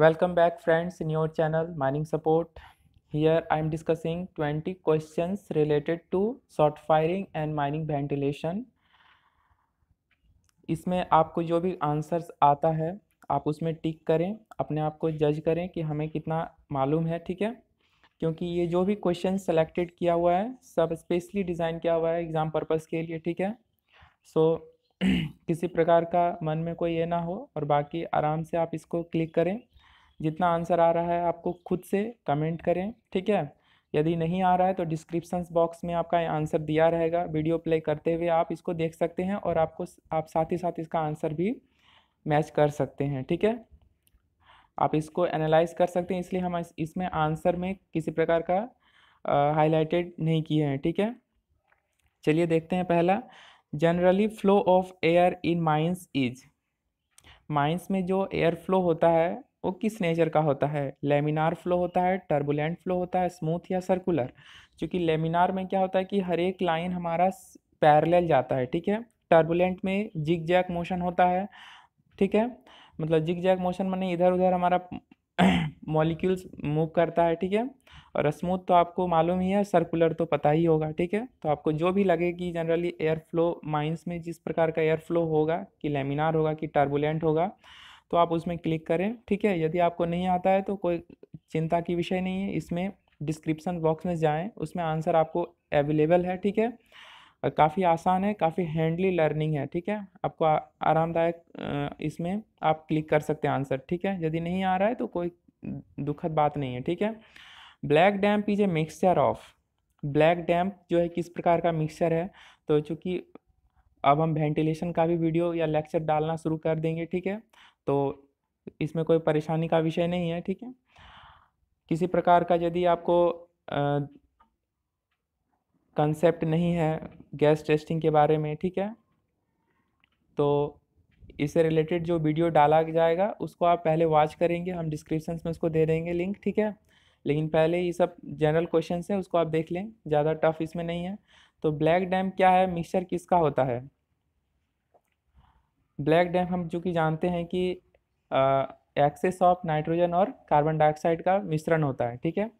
Welcome back friends in your channel Mining Support. Here I am discussing 20 questions related to short firing and mining ventilation. इसमें आपको जो भी answers आता है आप उसमें टिक करें अपने आप को जज करें कि हमें कितना मालूम है ठीक है क्योंकि ये जो भी क्वेश्चन सेलेक्टेड किया हुआ है सब स्पेशली डिज़ाइन किया हुआ है एग्ज़ाम पर्पज़ के लिए ठीक है सो so, किसी प्रकार का मन में कोई ये ना हो और बाकी आराम से आप इसको क्लिक करें जितना आंसर आ रहा है आपको खुद से कमेंट करें ठीक है यदि नहीं आ रहा है तो डिस्क्रिप्शन बॉक्स में आपका आंसर दिया रहेगा वीडियो प्ले करते हुए आप इसको देख सकते हैं और आपको आप साथ ही साथ इसका आंसर भी मैच कर सकते हैं ठीक है आप इसको एनालाइज कर सकते हैं इसलिए हम इसमें आंसर में किसी प्रकार का हाईलाइटेड नहीं किए हैं ठीक है चलिए देखते हैं पहला generally flow of air in mines is mines में जो एयर फ्लो होता है वो किस नेचर का होता है लेमिनार फ्लो होता है टर्बुलेंट फ्लो होता है स्मूथ या सर्कुलर क्योंकि लेमिनार में क्या होता है कि हर एक लाइन हमारा पैरेलल जाता है ठीक है टर्बुलेंट में जिग जैक मोशन होता है ठीक है मतलब जिग जैक मोशन मैंने इधर उधर हमारा मॉलिक्यूल्स मूव करता है ठीक है और स्मूथ तो आपको मालूम ही है सर्कुलर तो पता ही होगा ठीक है तो आपको जो भी लगे कि जनरली एयर फ्लो माइंस में जिस प्रकार का एयर फ्लो होगा कि लेमिनार होगा कि टर्बुलेंट होगा तो आप उसमें क्लिक करें ठीक है यदि आपको नहीं आता है तो कोई चिंता की विषय नहीं है इसमें डिस्क्रिप्सन बॉक्स में जाएँ उसमें आंसर आपको अवेलेबल है ठीक है काफ़ी आसान है काफ़ी हैंडली लर्निंग है ठीक है आपको आरामदायक इसमें आप क्लिक कर सकते हैं आंसर ठीक है यदि नहीं आ रहा है तो कोई दुखद बात नहीं है ठीक है black damp is a mixture of black damp जो है किस प्रकार का मिक्सचर है तो चूँकि अब हम वेंटिलेशन का भी वीडियो या लेक्चर डालना शुरू कर देंगे ठीक है तो इसमें कोई परेशानी का विषय नहीं है ठीक है किसी प्रकार का यदि आपको कंसेप्ट नहीं है गैस टेस्टिंग के बारे में ठीक है तो इससे रिलेटेड जो वीडियो डाला जाएगा उसको आप पहले वॉच करेंगे हम डिस्क्रिप्शन में उसको दे देंगे लिंक ठीक है लेकिन पहले ये सब जनरल क्वेश्चन है उसको आप देख लें ज़्यादा टफ इसमें नहीं है तो ब्लैक डैम क्या है मिक्सचर किसका होता है ब्लैक डैम हम जो कि जानते हैं कि एक्सेस ऑफ नाइट्रोजन और कार्बन डाइऑक्साइड का मिश्रण होता है ठीक है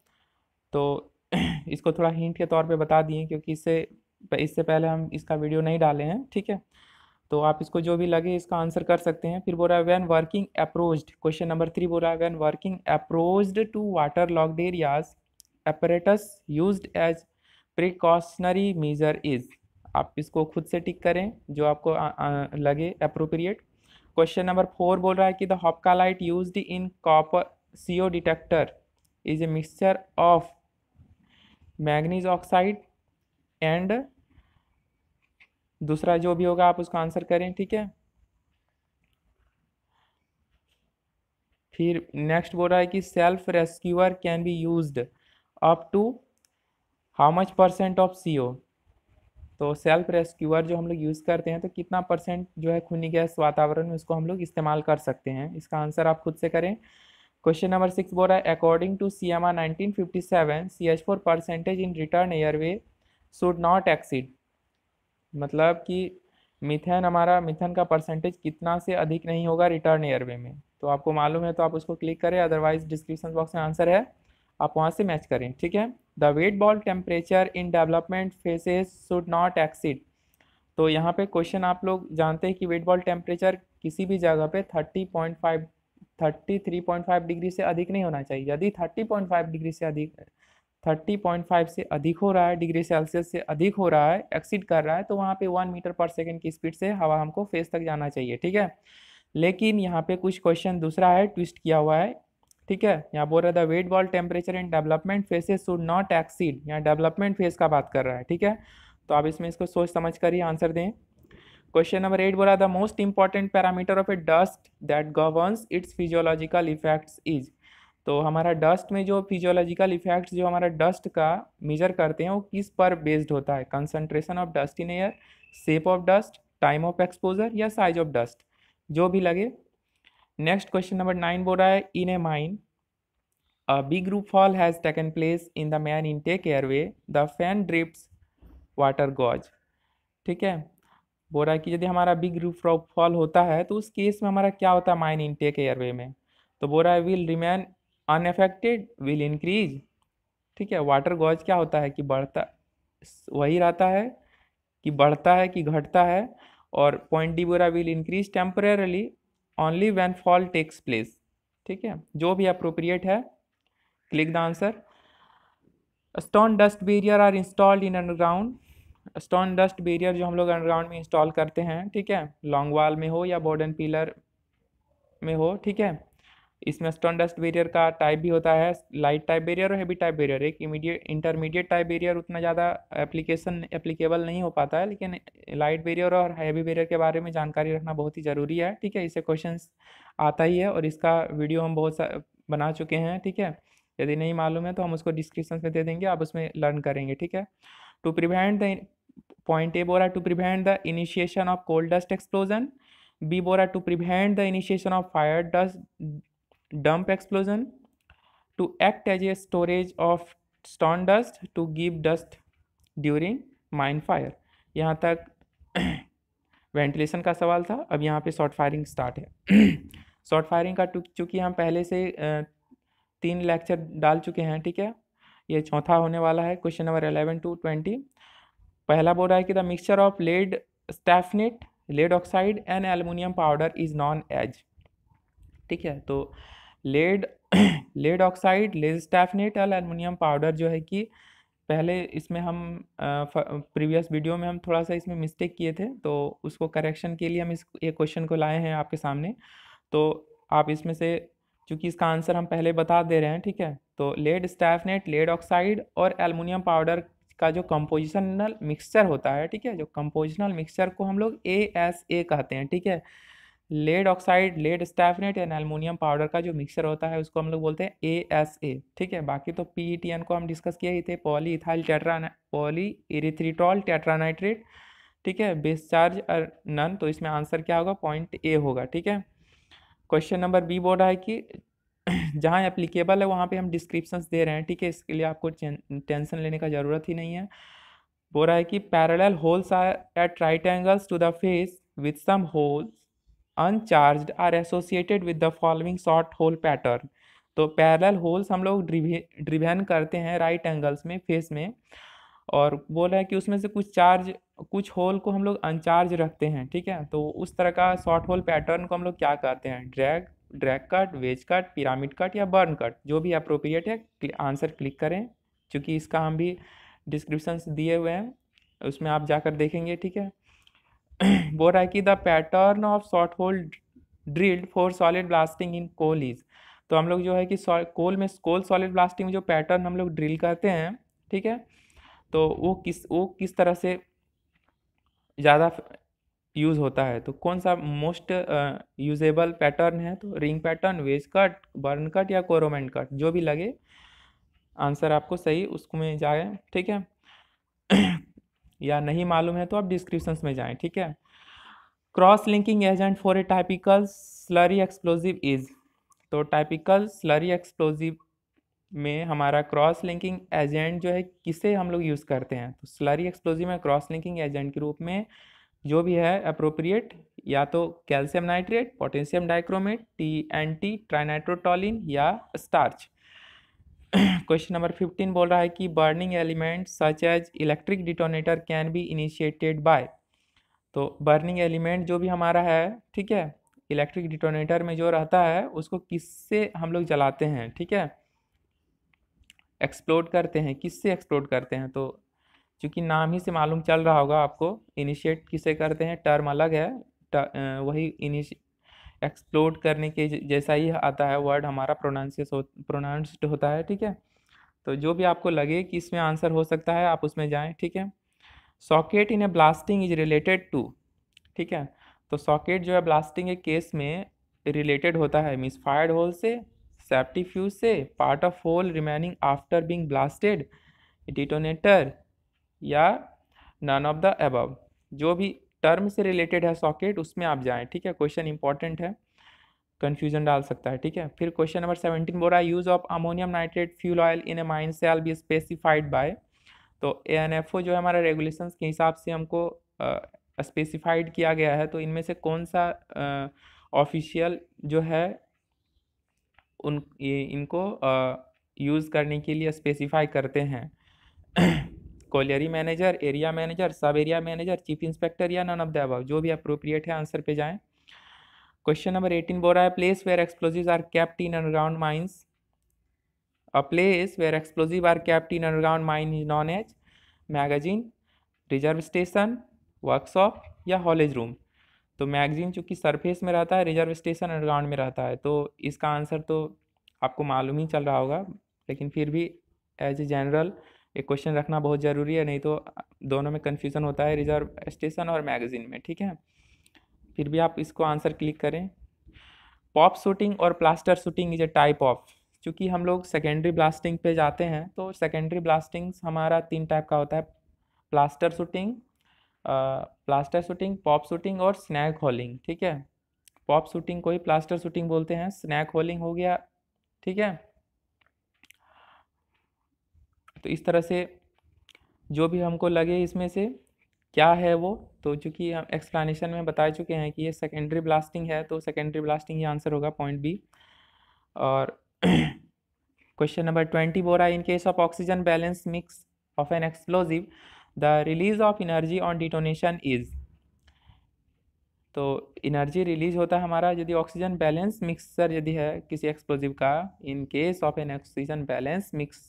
तो इसको थोड़ा हिंट के तौर पे बता दिए क्योंकि इससे इससे पहले हम इसका वीडियो नहीं डाले हैं ठीक है तो आप इसको जो भी लगे इसका आंसर कर सकते हैं फिर बोल रहा है when working approached question number three बोल रहा है when working approached to water logged areas apparatus use as precautionary measure is आप इसको खुद से टिक करें जो आपको आ, आ, लगे अप्रोप्रिएट क्वेश्चन नंबर फोर बोल रहा है कि the hopcalite use in copper C detector is a mixture of manganese oxide and दूसरा जो भी होगा आप उसका आंसर करें ठीक है फिर नेक्स्ट बोल रहा है कि self rescuer can be used up to how much percent of CO तो सेल्फ रेस्क्यूअर जो हम लोग यूज़ करते हैं तो कितना परसेंट जो है खूनी गैस वातावरण में उसको हम लोग इस्तेमाल कर सकते हैं इसका आंसर आप खुद से करें क्वेश्चन नंबर सिक्स बोल रहा है according to C M R nineteen fifty seven C H four percentage in return airway should not exceed मतलब कि मिथेन हमारा मिथेन का परसेंटेज कितना से अधिक नहीं होगा रिटर्न एयरवे में तो आपको मालूम है तो आप उसको क्लिक करें अदरवाइज डिस्क्रिप्शन बॉक्स में आंसर है आप वहाँ से मैच करें ठीक है the wet bulb temperature in development faces should not exceed तो यहाँ पे क्वेश्चन आप लोग जानते हैं कि वेट बॉल टेम्परेचर किसी भी जगह पे 30.5 33.5 डिग्री से अधिक नहीं होना चाहिए यदि 30.5 डिग्री से अधिक 30.5 से अधिक हो रहा है डिग्री सेल्सियस से अधिक हो रहा है एक्सीड कर रहा है तो वहाँ पे वन मीटर पर सेकेंड की स्पीड से हवा हमको फेस तक जाना चाहिए ठीक है लेकिन यहाँ पे कुछ क्वेश्चन दूसरा है ट्विस्ट किया हुआ है ठीक है यहाँ बोल रहा था wet bulb temperature in development faces should not exceed यहाँ डेवलपमेंट फेज का बात कर रहा है ठीक है तो आप इसमें इसको सोच समझ कर ही आंसर दें क्वेश्चन नंबर एट बोला the most important parameter of a dust that governs its physiological effects is तो हमारा डस्ट में जो फिजियोलॉजिकल इफेक्ट्स जो हमारा डस्ट का मेजर करते हैं वो किस पर बेस्ड होता है concentration of dust in air shape of dust time of exposure या साइज ऑफ डस्ट जो भी लगे नेक्स्ट क्वेश्चन नंबर नाइन बोल रहा है in a mine roof fall fall place in the main intake airway the fan drips water gauge ठीक है बोल रहा है कि यदि हमारा बिग रूप फॉल होता है तो उस केस में हमारा क्या होता है माइन इन एयर एयरवे में तो बोल रहा है will remain unaffected will increase ठीक है वाटर गॉज क्या होता है कि बढ़ता वही रहता है कि बढ़ता है कि घटता है और पॉइंट डी बोरा will increase temporarily only when fall takes place ठीक है जो भी अप्रोप्रिएट है click the answer stone dust barrier are installed in underground stone dust barrier जो हम लोग अंडरग्राउंड में इंस्टॉल करते हैं ठीक है लॉन्ग वाल में हो या बॉर्डन पिलर में हो ठीक है इसमें स्टोन डस्ट बेरियर का टाइप भी होता है लाइट टाइप बेरियर और हैवी टाइप बेरियर एक इमीडिएट इंटरमीडिएट टाइप बेरियर उतना ज़्यादा एप्लीकेशन एप्लीकेबल नहीं हो पाता है लेकिन लाइट बेरियर और हैवी बेरियर के बारे में जानकारी रखना बहुत ही ज़रूरी है ठीक है इससे क्वेश्चन आता ही है और इसका वीडियो हम बहुत सा बना चुके हैं ठीक है यदि नहीं मालूम है तो हम उसको डिस्क्रिप्शन में दे देंगे आप उसमें लर्न करेंगे ठीक है to prevent the point A बोरा to prevent the initiation of coal dust explosion B बोरा to prevent the initiation of fire dust dump explosion to act as a storage of stone dust to give dust during mine fire यहाँ तक ventilation का सवाल था अब यहाँ पे short firing start है शॉर्ट फायरिंग का चूँकि हम पहले से तीन लेक्चर डाल चुके हैं ठीक है ये चौथा होने वाला है question number eleven to twenty पहला बोल रहा है कि the mixture of lead styphnate lead oxide and aluminium powder is known as ठीक है तो lead lead oxide lead styphnate और एलमिनियम पाउडर जो है कि पहले इसमें हम प्रीवियस वीडियो में हम थोड़ा सा इसमें मिस्टेक किए थे तो उसको करेक्शन के लिए हम इस ये क्वेश्चन को लाए हैं आपके सामने तो आप इसमें से चूँकि इसका आंसर हम पहले बता दे रहे हैं ठीक है तो लेड स्टैफनेट लेड ऑक्साइड और एलमिनियम पाउडर का जो कंपोजिशनल मिक्सचर होता है ठीक है जो कंपोजिशनल मिक्सचर को हम लोग ए एस ए कहते हैं ठीक है lead oxide lead styphnate and aluminium powder का जो मिक्सर होता है उसको हम लोग बोलते हैं ए एस ए ठीक है बाकी तो पी ई टी एन को हम डिस्कस किए ही थे poly ethyl tetra poly erythritol tetranitrate ठीक है चार्ज और नन तो इसमें आंसर क्या होगा पॉइंट ए होगा ठीक है क्वेश्चन नंबर बी बोल रहा है कि जहाँ एप्लीकेबल है वहाँ पे हम डिस्क्रिप्शन दे रहे हैं ठीक है इसके लिए आपको टेंशन लेने का ज़रूरत ही नहीं है बोल रहा है कि parallel holes are at right angles to the face with some hole uncharge are associated with the following short hole pattern तो पैरेलल होल्स हम लोग ड्रिवेन करते हैं राइट एंगल्स में फेस में और बोला है कि उसमें से कुछ चार्ज कुछ होल को हम लोग अनचार्ज रखते हैं ठीक है तो उस तरह का शॉर्ट होल पैटर्न को हम लोग क्या करते हैं drag drag cut wedge cut pyramid cut या बर्न कट जो भी अप्रोप्रिएट है आंसर क्लिक करें चूँकि इसका हम भी डिस्क्रिप्शन दिए हुए हैं उसमें आप जाकर देखेंगे ठीक है है कि the pattern of short hole drilled for solid blasting in coal is तो हम लोग जो है कि कोल में कोल सॉलिड ब्लास्टिंग में जो पैटर्न हम लोग ड्रिल करते हैं ठीक है तो वो किस वो किस तरह से ज़्यादा यूज़ होता है तो कौन सा मोस्ट यूजेबल पैटर्न है तो ring pattern wedge cut burn cut या कोरोमेंट कट जो भी लगे आंसर आपको सही उसको में जाए ठीक है या नहीं मालूम है तो आप डिस्क्रिप्शंस में जाएं ठीक है cross linking agent for a typical slurry explosive is तो टाइपिकल स्लरी एक्सप्लोजिव में हमारा क्रॉस लिंकिंग एजेंट जो है किसे हम लोग यूज़ करते हैं तो स्लरी एक्सप्लोजिव में क्रॉस लिंकिंग एजेंट के रूप में जो भी है अप्रोप्रिएट या तो calcium nitrate potassium dichromate T N T trinitrotoluene या स्टार्च क्वेश्चन नंबर फिफ्टीन बोल रहा है कि burning element such as electric detonator can be initiated by तो बर्निंग एलिमेंट जो भी हमारा है ठीक है इलेक्ट्रिक डिटोनेटर में जो रहता है उसको किससे हम लोग जलाते हैं ठीक है एक्सप्लोड करते हैं किससे एक्सप्लोड करते हैं तो चूँकि नाम ही से मालूम चल रहा होगा आपको इनिशिएट किससे करते हैं टर्म अलग है टर, वही इनिश एक्सप्लोड करने के जैसा ही आता है वर्ड हमारा प्रोनाउंसियस हो प्रोनाउंस्ड होता है ठीक है तो जो भी आपको लगे कि इसमें आंसर हो सकता है आप उसमें जाएँ ठीक है socket in a blasting is related to ठीक है तो सॉकेट जो है ब्लास्टिंग के केस में रिलेटेड होता है मीन्स फायर्ड होल से सेफ्टी फ्यूज से part of hole remaining after being blasted detonator या नन ऑफ द एबव जो भी टर्म से रिलेटेड है सॉकेट उसमें आप जाएँ ठीक है क्वेश्चन इंपॉर्टेंट है कन्फ्यूजन डाल सकता है ठीक है फिर क्वेश्चन नंबर सेवेंटीन बोल रहा है use of ammonium nitrate fuel oil in a mine shall be specified by तो ए एन एफ ओ जो है हमारा रेगुलेशंस के हिसाब से हमको स्पेसिफाइड किया गया है तो इनमें से कौन सा ऑफिशियल जो है उन ये इनको यूज़ करने के लिए स्पेसिफाई करते हैं कोलियरी मैनेजर एरिया मैनेजर सब एरिया मैनेजर चीफ इंस्पेक्टर या नन ऑफ द अबाउ जो भी अप्रोप्रिएट है आंसर पे जाएं क्वेश्चन नंबर एटीन बोल रहा है place where explosive are kept in underground mines a place where explosive are kept in underground mine is known as magazine reserve station workshop या haulage room तो magazine चूँकि surface में रहता है reserve station underground में रहता है तो इसका आंसर तो आपको मालूम ही चल रहा होगा लेकिन फिर भी एज ए जनरल एक क्वेश्चन रखना बहुत ज़रूरी है नहीं तो दोनों में कन्फ्यूज़न होता है रिजर्व स्टेशन और मैगजीन में ठीक है फिर भी आप इसको आंसर क्लिक करें पॉप शूटिंग और plaster shooting is a type of चूँकि हम लोग सेकेंडरी ब्लास्टिंग पे जाते हैं तो सेकेंडरी ब्लास्टिंग हमारा तीन टाइप का होता है plaster shooting plaster shooting pop shooting और स्नैक होलिंग ठीक है पॉप शूटिंग को ही प्लास्टर शूटिंग बोलते हैं स्नैक होलिंग हो गया ठीक है तो इस तरह से जो भी हमको लगे इसमें से क्या है वो तो चूँकि हम एक्सप्लानीशन में बता चुके हैं कि ये सेकेंडरी ब्लास्टिंग है तो सेकेंडरी ब्लास्टिंग ही आंसर होगा पॉइंट बी और क्वेश्चन ट्वेंटी बोल रहा है in case of oxygen balance mix of an explosive the release of energy on detonation is तो एनर्जी रिलीज होता है हमारा यदि ऑक्सीजन बैलेंस मिक्सर यदि है किसी एक्सप्लोजिव का in case of an oxygen balance mix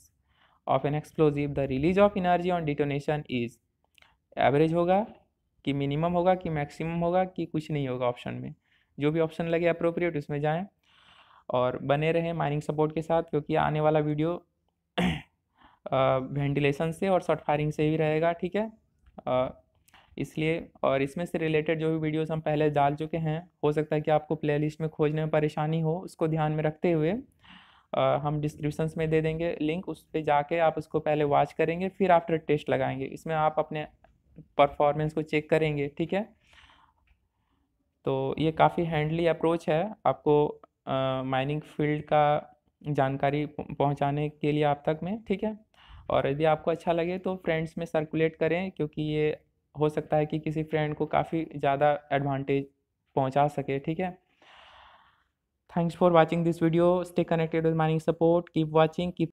of an explosive the release of energy on detonation is average होगा कि मिनिमम होगा कि मैक्सिमम होगा कि कुछ नहीं होगा ऑप्शन में जो भी ऑप्शन लगे अप्रोप्रिएट उसमें जाएं और बने रहें माइनिंग सपोर्ट के साथ क्योंकि आने वाला वीडियो वेंटिलेशन से और शॉर्ट फायरिंग से ही रहेगा ठीक है इसलिए और इसमें से रिलेटेड जो भी वीडियोस हम पहले डाल चुके हैं हो सकता है कि आपको प्लेलिस्ट में खोजने में परेशानी हो उसको ध्यान में रखते हुए आ, हम डिस्क्रिप्शन में दे देंगे लिंक उस पर जाके आप उसको पहले वॉच करेंगे फिर आफ्टर टेस्ट लगाएंगे इसमें आप अपने परफॉर्मेंस को चेक करेंगे ठीक है तो ये काफ़ी हैंडली अप्रोच है आपको माइनिंग फील्ड का जानकारी पहुंचाने के लिए आप तक में ठीक है और यदि आपको अच्छा लगे तो फ्रेंड्स में सर्कुलेट करें क्योंकि ये हो सकता है कि किसी फ्रेंड को काफ़ी ज़्यादा एडवांटेज पहुंचा सके ठीक है thanks for watching this video stay connected with mining support keep watching keep